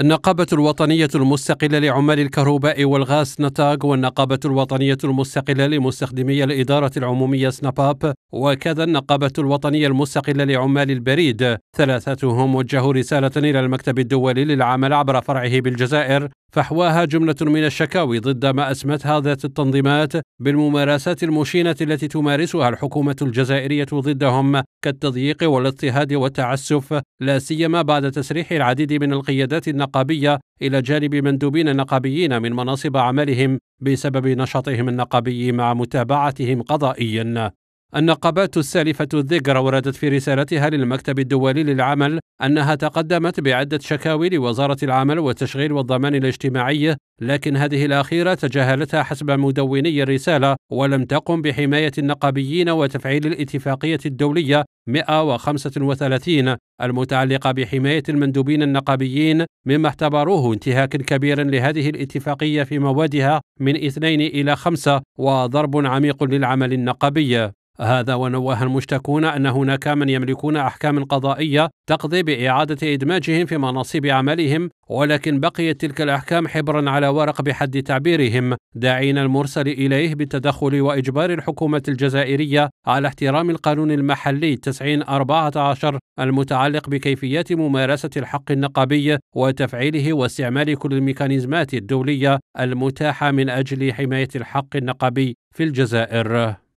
النقابة الوطنية المستقلة لعمال الكهرباء والغاز نتاغ والنقابة الوطنية المستقلة لمستخدمي الإدارة العمومية سناباب وكذا النقابة الوطنية المستقلة لعمال البريد ثلاثتهم وجهوا رسالة إلى المكتب الدولي للعمل عبر فرعه بالجزائر فحواها جملة من الشكاوي ضد ما أسمتها ذات التنظيمات بالممارسات المشينة التي تمارسها الحكومة الجزائرية ضدهم كالتضييق والاضطهاد والتعسف لا سيما بعد تسريح العديد من القيادات النقابية إلى جانب مندوبين نقابيين من مناصب عملهم بسبب نشاطهم النقابي مع متابعتهم قضائيا النقابات السالفة الذكر وردت في رسالتها للمكتب الدولي للعمل أنها تقدمت بعدة شكاوي لوزارة العمل والتشغيل والضمان الاجتماعي لكن هذه الأخيرة تجاهلتها حسب مدوني الرسالة ولم تقم بحماية النقابيين وتفعيل الاتفاقية الدولية 135 المتعلقة بحماية المندوبين النقابيين مما اعتبروه انتهاكا كبيرا لهذه الاتفاقية في موادها من اثنين إلى خمسة وضرب عميق للعمل النقابي هذا ونوه المشتكون أن هناك من يملكون أحكام قضائية تقضي بإعادة إدماجهم في مناصب عملهم ولكن بقيت تلك الأحكام حبرا على ورق بحد تعبيرهم داعين المرسل إليه بالتدخل وإجبار الحكومة الجزائرية على احترام القانون المحلي 9014 المتعلق بكيفيات ممارسة الحق النقابي وتفعيله واستعمال كل الميكانيزمات الدولية المتاحة من أجل حماية الحق النقابي في الجزائر